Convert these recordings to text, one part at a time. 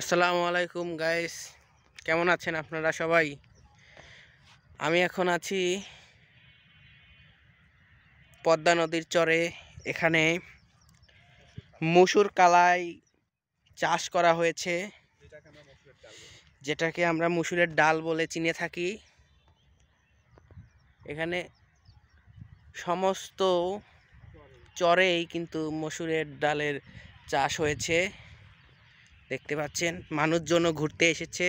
আসসালামু আলাইকুম গাইস কেমন আছেন আপনারা সবাই আমি এখন আছি পদ্মা নদীর চরে এখানে মুসুর কালাই চাষ করা হয়েছে যেটাকে আমরা মুসুরের ডাল বলে চিনে থাকি এখানে সমস্ত চরেই কিন্তু মসুরের ডালের চাষ হয়েছে দেখতে পাচ্ছেন মানুষজনও ঘুরতে এসেছে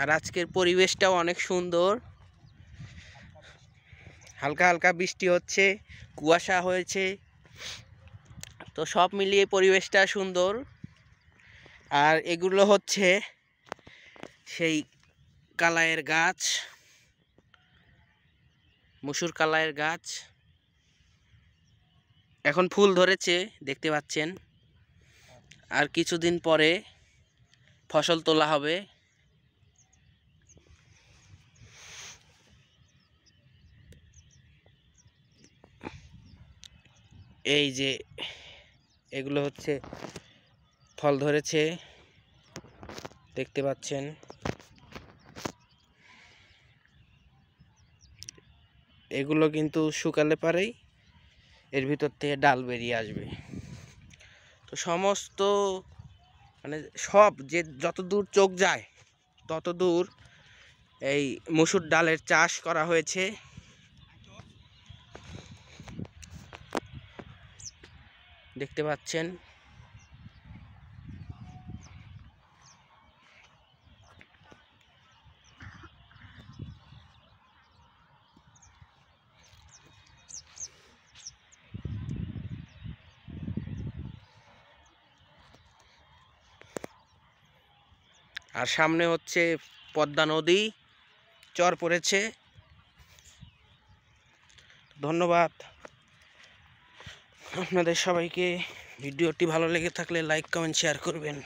আর আজকের পরিবেশটাও অনেক সুন্দর হালকা হালকা বৃষ্টি হচ্ছে কুয়াশা হয়েছে তো সব মিলিয়ে পরিবেশটা সুন্দর আর এগুলো হচ্ছে সেই কালায়ের গাছ মুসুর কালায়ের গাছ এখন ফুল ধরেছে দেখতে পাচ্ছেন আর কিছুদিন পরে ফসল তোলা হবে এই যে এগুলো হচ্ছে ফল ধরেছে দেখতে পাচ্ছেন এগুলো কিন্তু শুকালে পারেই এর ভিতর থেকে ডাল বেরিয়ে আসবে তো সমস্ত মানে সব যে যত দূর চোখ যায় তত দূর এই মসুর ডালের চাষ করা হয়েছে দেখতে পাচ্ছেন আর সামনে হচ্ছে পদ্মা নদী চর পড়েছে ধন্যবাদ আপনাদের সবাইকে ভিডিওটি ভালো লেগে থাকলে লাইক কমেন্ট শেয়ার করবেন